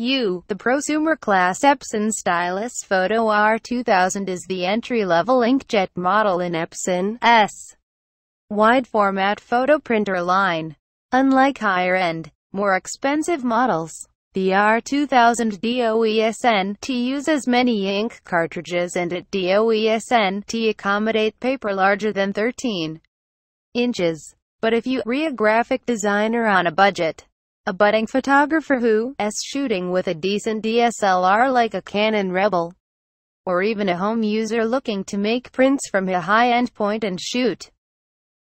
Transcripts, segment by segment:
You, The prosumer class Epson Stylus Photo R2000 is the entry-level inkjet model in Epson S. Wide format photo printer line. Unlike higher-end, more expensive models, the R2000 DOESN-T uses many ink cartridges and it DOESN-T accommodate paper larger than 13 inches. But if you are a graphic designer on a budget, a budding photographer who's shooting with a decent DSLR like a Canon Rebel, or even a home user looking to make prints from a high-end point and shoot.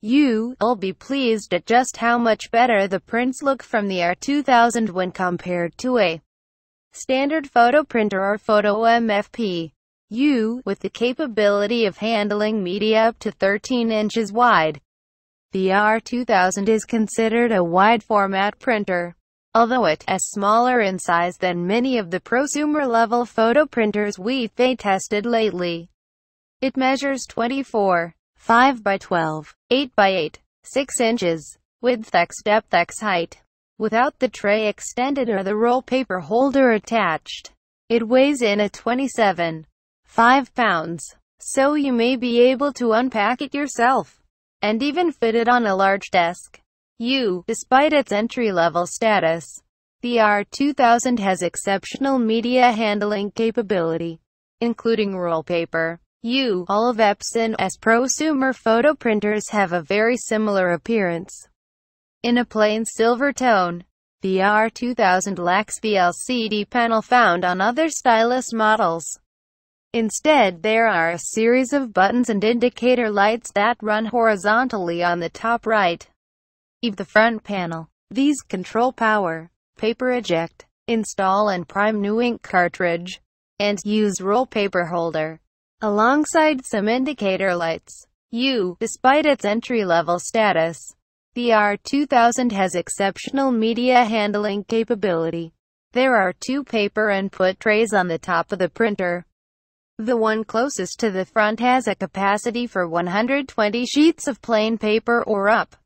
You'll be pleased at just how much better the prints look from the R2000 when compared to a standard photo printer or photo MFP. You, with the capability of handling media up to 13 inches wide, the R2000 is considered a wide-format printer, although it is smaller in size than many of the prosumer-level photo printers we've tested lately. It measures 24, 5 by 12, 8 by 8, 6 inches, width x depth x height, without the tray extended or the roll paper holder attached. It weighs in at 27, 5 pounds, so you may be able to unpack it yourself and even fitted on a large desk. U, despite its entry-level status, the R2000 has exceptional media handling capability, including roll paper. U, all of Epson's prosumer photo printers have a very similar appearance. In a plain silver tone, the R2000 lacks the LCD panel found on other stylus models. Instead there are a series of buttons and indicator lights that run horizontally on the top right of the front panel. These control power, paper eject, install and prime new ink cartridge, and use roll paper holder, alongside some indicator lights. U, despite its entry-level status, the R2000 has exceptional media handling capability. There are two paper input trays on the top of the printer, the one closest to the front has a capacity for 120 sheets of plain paper or up.